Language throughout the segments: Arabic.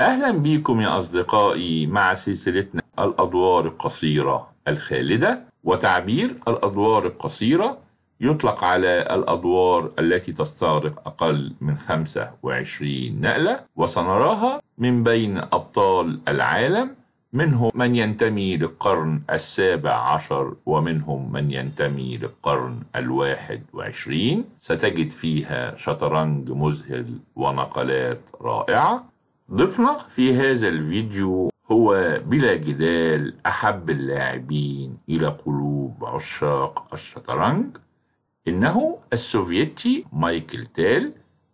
أهلا بكم يا أصدقائي مع سلسلتنا الأدوار القصيرة الخالدة وتعبير الأدوار القصيرة يطلق على الأدوار التي تستغرق أقل من 25 نقلة وسنراها من بين أبطال العالم منهم من ينتمي للقرن السابع عشر ومنهم من ينتمي للقرن الواحد وعشرين ستجد فيها شطرنج مذهل ونقلات رائعة ضيفنا في هذا الفيديو هو بلا جدال أحب اللاعبين إلى قلوب عشاق الشطرنج إنه السوفيتي مايكل تال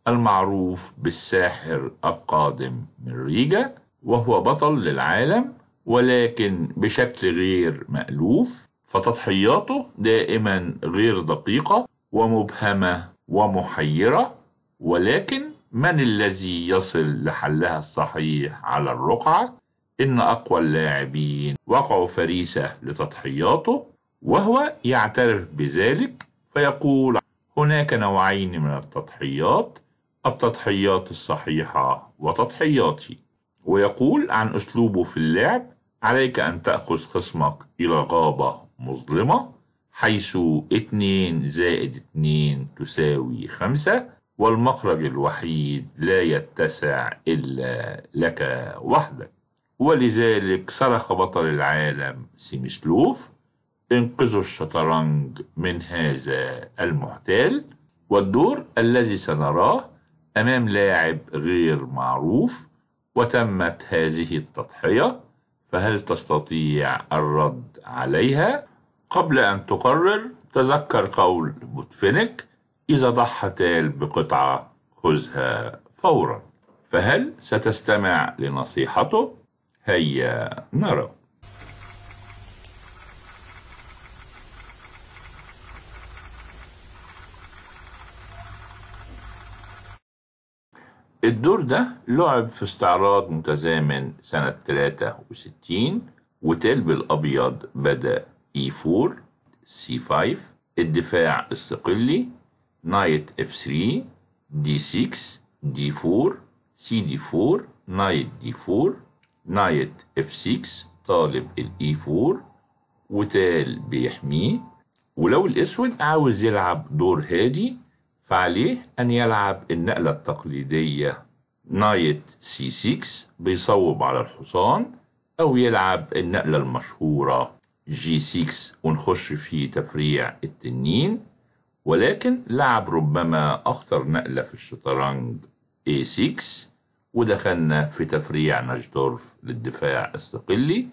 المعروف بالساحر القادم من ريجا وهو بطل للعالم ولكن بشكل غير مألوف فتضحياته دائما غير دقيقة ومبهمة ومحيرة ولكن من الذي يصل لحلها الصحيح على الرقعة إن أقوى اللاعبين وقعوا فريسة لتضحياته وهو يعترف بذلك فيقول هناك نوعين من التضحيات التضحيات الصحيحة وتضحياتي ويقول عن أسلوبه في اللعب عليك أن تأخذ خصمك إلى غابة مظلمة حيث 2 زائد 2 تساوي 5 والمخرج الوحيد لا يتسع إلا لك وحدك ولذلك صرخ بطل العالم سيمسلوف انقذوا الشطرنج من هذا المحتال والدور الذي سنراه أمام لاعب غير معروف وتمت هذه التضحية فهل تستطيع الرد عليها؟ قبل أن تقرر تذكر قول بوتفينك إذا ضحى تال بقطعة خذها فورا فهل ستستمع لنصيحته؟ هيا نرى الدور ده لعب في استعراض متزامن سنة 63 وتلب الأبيض بدأ E4 C5 الدفاع استقلي نايت اف 3 دي 6 دي 4 سي دي 4 نايت دي 4 نايت اف 6 طالب الاي 4 e وتال بيحميه ولو الاسود عاوز يلعب دور هادي فعليه ان يلعب النقله التقليديه نايت سي 6 بيصوب على الحصان او يلعب النقله المشهوره جي 6 ونخش في تفريع التنين ولكن لعب ربما أخطر نقلة في الشطرنج A6 ودخلنا في تفريع نجدورف للدفاع الصقلي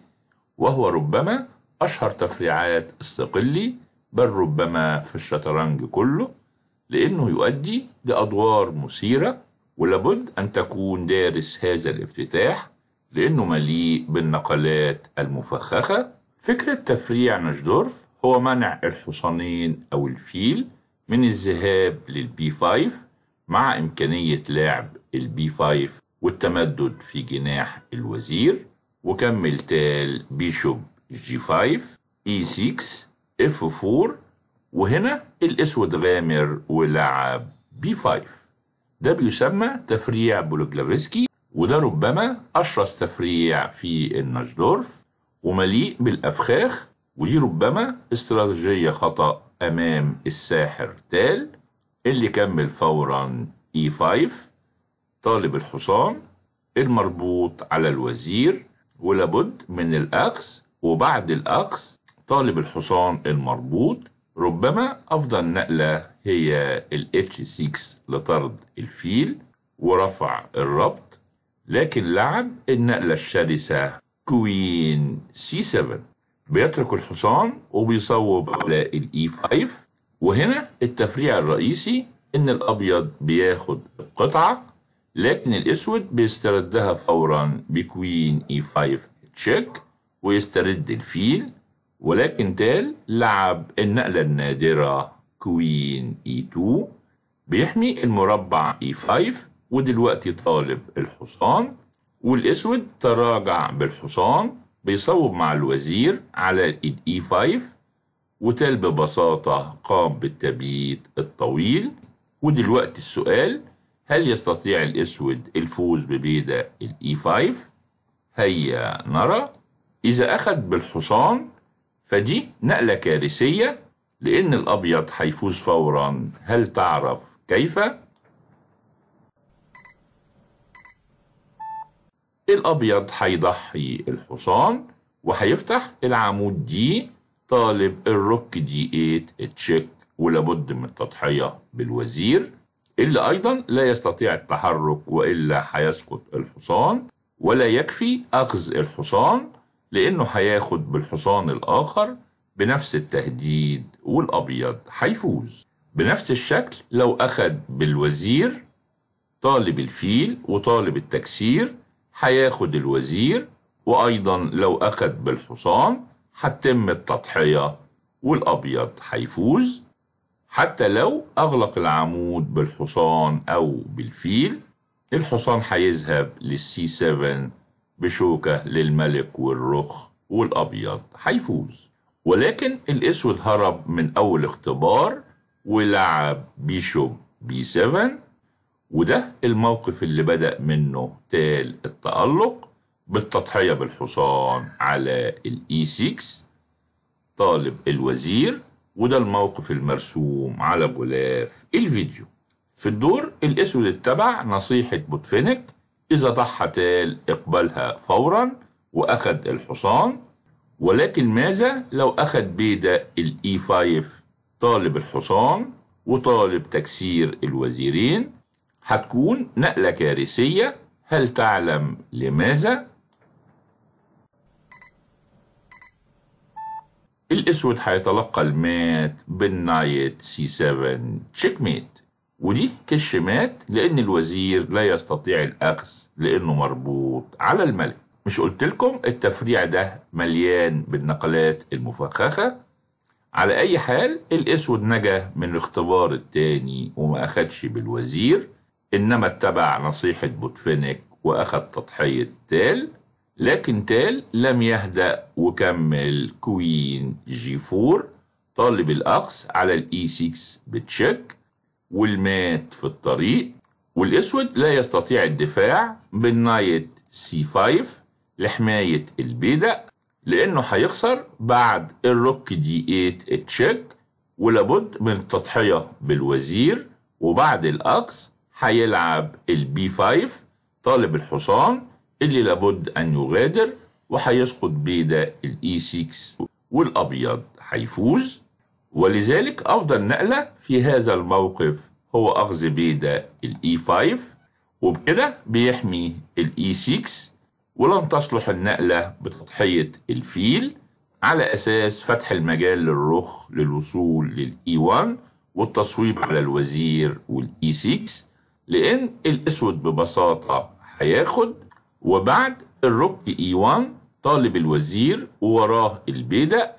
وهو ربما أشهر تفريعات الصقلي بل ربما في الشطرنج كله لأنه يؤدي لأدوار مثيرة ولابد أن تكون دارس هذا الافتتاح لأنه مليء بالنقلات المفخخة فكرة تفريع نجدورف هو منع الحصانين أو الفيل من الذهاب للبي 5 مع إمكانية لعب البي 5 والتمدد في جناح الوزير وكمل تال بيشوب جي 5 اي 6 اف 4 وهنا الاسود غامر ولعب بي 5 ده بيسمى تفريع بولوجلافسكي وده ربما اشرس تفريع في النشدورف ومليء بالافخاخ ودي ربما استراتيجية خطأ أمام الساحر تال اللي كمل فورا E5 طالب الحصان المربوط على الوزير ولابد من الأخذ وبعد الأخذ طالب الحصان المربوط ربما أفضل نقلة هي ال H6 لطرد الفيل ورفع الربط لكن لعب النقلة الشرسة كوين C7 بيترك الحصان وبيصوب على الاي 5 e وهنا التفريع الرئيسي ان الابيض بياخد القطعه لكن الاسود بيستردها فورا بكوين اي 5 تشيك ويسترد الفيل ولكن تال لعب النقلة النادرة كوين اي e 2 بيحمي المربع اي e 5 ودلوقتي طالب الحصان والاسود تراجع بالحصان بيصوب مع الوزير على الايد اي e 5 وتال ببساطة قام بالتبييت الطويل ودلوقتي السؤال هل يستطيع الأسود الفوز ببيدة الإي 5 e هيا نرى إذا أخذ بالحصان فدي نقلة كارثية لأن الأبيض هيفوز فورا هل تعرف كيف؟ الأبيض هيضحي الحصان وهيفتح العمود دي طالب الروك دي 8 تشيك ولابد من التضحية بالوزير اللي أيضا لا يستطيع التحرك وإلا هيسقط الحصان ولا يكفي أخذ الحصان لأنه هياخد بالحصان الآخر بنفس التهديد والأبيض هيفوز بنفس الشكل لو اخذ بالوزير طالب الفيل وطالب التكسير هياخد الوزير وأيضا لو أخد بالحصان هتتم التضحية والأبيض هيفوز حتى لو أغلق العمود بالحصان أو بالفيل الحصان هيذهب للسي 7 بشوكة للملك والرخ والأبيض هيفوز ولكن الأسود هرب من أول اختبار ولعب بيشوب بي 7 وده الموقف اللي بدأ منه تال التألق بالتضحية بالحصان على الاي 6 e طالب الوزير وده الموقف المرسوم على غلاف الفيديو في الدور الأسود اتبع نصيحة بوتفينك إذا ضحى تال اقبلها فورا وأخد الحصان ولكن ماذا لو أخد بيدا الإي 5 e طالب الحصان وطالب تكسير الوزيرين هتكون نقلة كارثية هل تعلم لماذا؟ الأسود هيتلقى المات بالنايت سي 7 تشيك ميت ودي كش مات لأن الوزير لا يستطيع الأخذ لأنه مربوط على الملك مش قلت لكم التفريع ده مليان بالنقلات المفخخة على أي حال الأسود نجا من الاختبار التاني وما أخدش بالوزير إنما اتبع نصيحة بوتفينيك وأخذ تضحية تال لكن تال لم يهدأ وكمل كوين جي 4 طالب الأقص على الإي 6 e بتشيك والمات في الطريق والأسود لا يستطيع الدفاع بالنايت سي 5 لحماية البيدا لأنه هيخسر بعد الروك دي 8 تشيك ولابد من التضحية بالوزير وبعد الأقص هيلعب البي 5 طالب الحصان اللي لابد أن يغادر وهيسقط بيدا الاي 6 e والأبيض هيفوز ولذلك أفضل نقلة في هذا الموقف هو أخذ بيدا الاي 5 e وبكده بيحمي الاي 6 e ولن تصلح النقلة بتضحية الفيل على أساس فتح المجال للرخ للوصول للإي 1 والتصويب على الوزير والإي 6 لان الاسود ببساطه هياخد وبعد الروك اي 1 طالب الوزير ووراه البيدق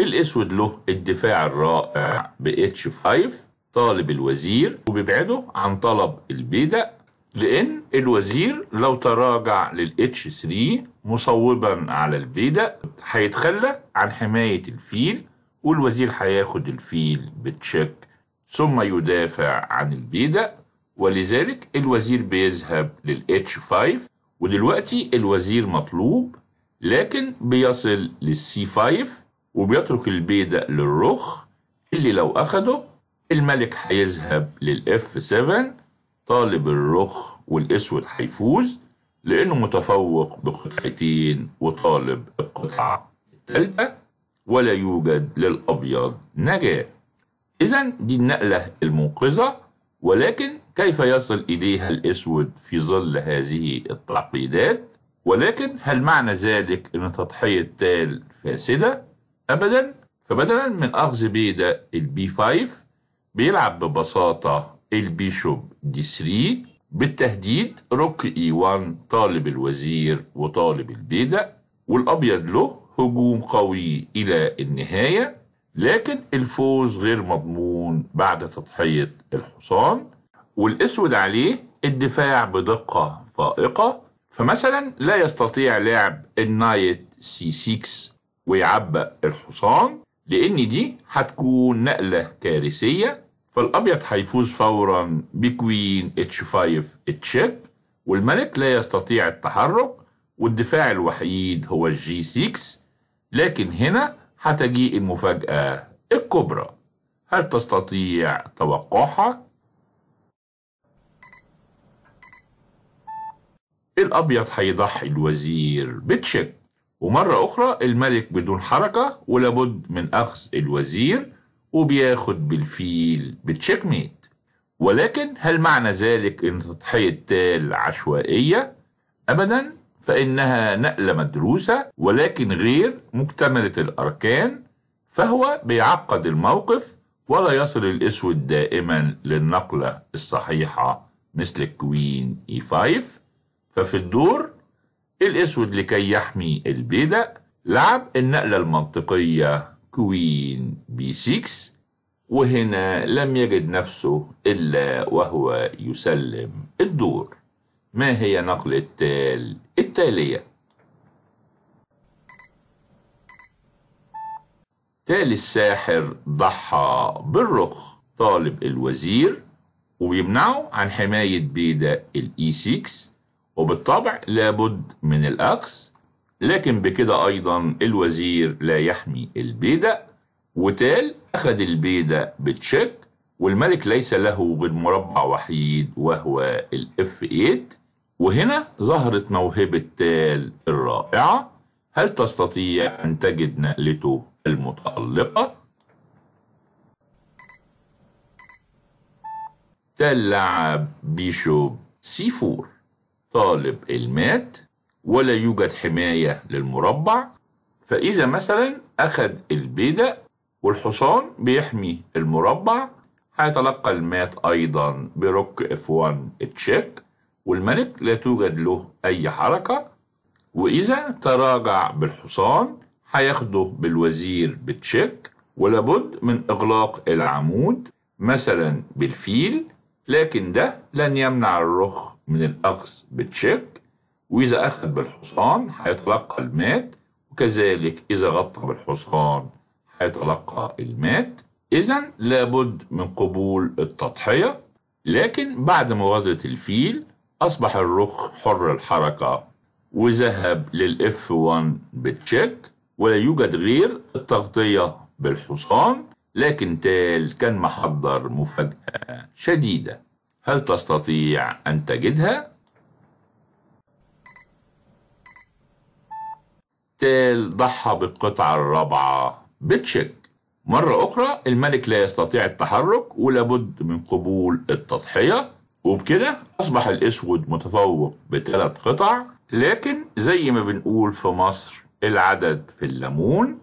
الاسود له الدفاع الرائع ب اتش 5 طالب الوزير وبيبعده عن طلب البيدق لان الوزير لو تراجع للاتش 3 مصوبا على البيدق هيتخلى عن حمايه الفيل والوزير هياخد الفيل بتشيك ثم يدافع عن البيدق ولذلك الوزير بيذهب لل H5 ودلوقتي الوزير مطلوب لكن بيصل لل C5 وبيترك البيدق للرخ اللي لو أخده الملك هيذهب لل F7 طالب الرخ والأسود هيفوز لأنه متفوق بقطعتين وطالب القطعة الثالثة ولا يوجد للأبيض نجاة إذا دي النقلة المنقذة ولكن كيف يصل إليها الأسود في ظل هذه التعقيدات ولكن هل معنى ذلك أن تضحية تال فاسدة؟ أبدا فبدلا من أخذ بيدا البي 5 بيلعب ببساطة البيشوب دي 3 بالتهديد روك اي 1 طالب الوزير وطالب البيدا والأبيض له هجوم قوي إلى النهاية لكن الفوز غير مضمون بعد تضحية الحصان والاسود عليه الدفاع بدقة فائقة فمثلا لا يستطيع لاعب النايت سي 6 ويعبأ الحصان لأن دي هتكون نقلة كارثية فالأبيض هيفوز فورا بكوين اتش 5 تشيك والملك لا يستطيع التحرك والدفاع الوحيد هو الجي 6 لكن هنا هتجيء المفاجأة الكبرى هل تستطيع توقعها؟ الأبيض هيضحي الوزير بتشيك ومرة أخرى الملك بدون حركة ولابد من أخذ الوزير وبياخد بالفيل بتشيك ميت ولكن هل معنى ذلك أن تضحية تال عشوائية؟ أبدا فإنها نقلة مدروسة ولكن غير مكتملة الأركان فهو بيعقد الموقف ولا يصل الأسود دائما للنقلة الصحيحة مثل الكوين E5 ففي الدور الأسود لكي يحمي البيدق لعب النقلة المنطقية كوين بي 6 وهنا لم يجد نفسه إلا وهو يسلم الدور ما هي نقل التال التالية تال الساحر ضحى بالرخ طالب الوزير وبيمنعه عن حماية بيدا الإي 6 e وبالطبع لابد من الأخذ لكن بكده أيضا الوزير لا يحمي البيدة وتال أخذ البيدة بتشيك والملك ليس له غير مربع وحيد وهو الاف 8 وهنا ظهرت موهبة تال الرائعة هل تستطيع أن تجد نقلته المتألقة؟ تال لعب بيشوب سي 4 طالب المات ولا يوجد حماية للمربع فإذا مثلا أخذ البيدة والحصان بيحمي المربع هيتلقى المات أيضا برك اف 1 تشيك والملك لا توجد له أي حركة وإذا تراجع بالحصان هياخده بالوزير بتشيك ولابد من إغلاق العمود مثلا بالفيل لكن ده لن يمنع الرخ من الأخذ بالتشيك وإذا أخذ بالحصان هيتلقى المات وكذلك إذا غطى بالحصان هيتلقى المات إذا لابد من قبول التضحية لكن بعد مغادرة الفيل أصبح الرخ حر الحركة وذهب للإف 1 بالتشيك ولا يوجد غير التغطية بالحصان لكن تال كان محضر مفاجأة شديدة هل تستطيع أن تجدها؟ تال ضحى بالقطعة الرابعة بتشيك مرة أخرى الملك لا يستطيع التحرك ولابد من قبول التضحية وبكده أصبح الأسود متفوق بثلاث قطع لكن زي ما بنقول في مصر العدد في الليمون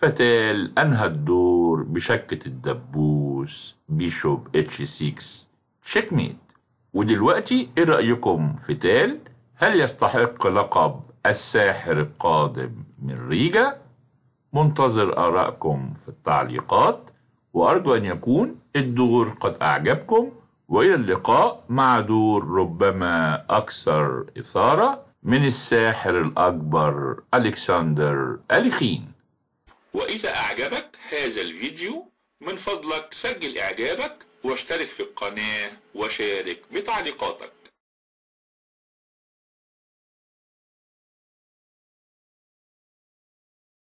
فتال أنهى الدور بشكة الدبوس بيشوب اتش 6 تشيك ميت ودلوقتي ايه رأيكم في تال هل يستحق لقب الساحر القادم من ريجا منتظر آرائكم في التعليقات وأرجو أن يكون الدور قد أعجبكم وإلى اللقاء مع دور ربما أكثر إثارة من الساحر الأكبر ألكسندر أليخين وإذا أعجبك هذا الفيديو من فضلك سجل إعجابك واشترك في القناة وشارك بتعليقاتك